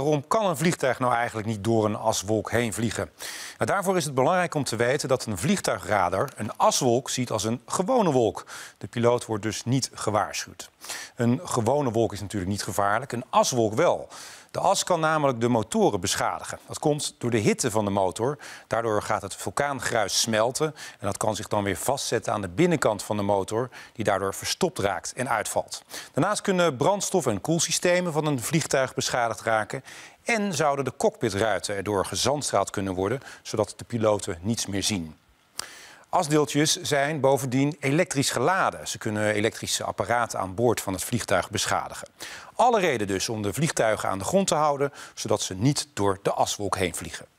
Waarom kan een vliegtuig nou eigenlijk niet door een aswolk heen vliegen? Nou, daarvoor is het belangrijk om te weten dat een vliegtuigradar een aswolk ziet als een gewone wolk. De piloot wordt dus niet gewaarschuwd. Een gewone wolk is natuurlijk niet gevaarlijk, een aswolk wel. De as kan namelijk de motoren beschadigen. Dat komt door de hitte van de motor. Daardoor gaat het vulkaangruis smelten. En dat kan zich dan weer vastzetten aan de binnenkant van de motor, die daardoor verstopt raakt en uitvalt. Daarnaast kunnen brandstof- en koelsystemen van een vliegtuig beschadigd raken. En zouden de cockpitruiten erdoor gezandstraald kunnen worden, zodat de piloten niets meer zien. Asdeeltjes zijn bovendien elektrisch geladen. Ze kunnen elektrische apparaten aan boord van het vliegtuig beschadigen. Alle reden dus om de vliegtuigen aan de grond te houden, zodat ze niet door de aswolk heen vliegen.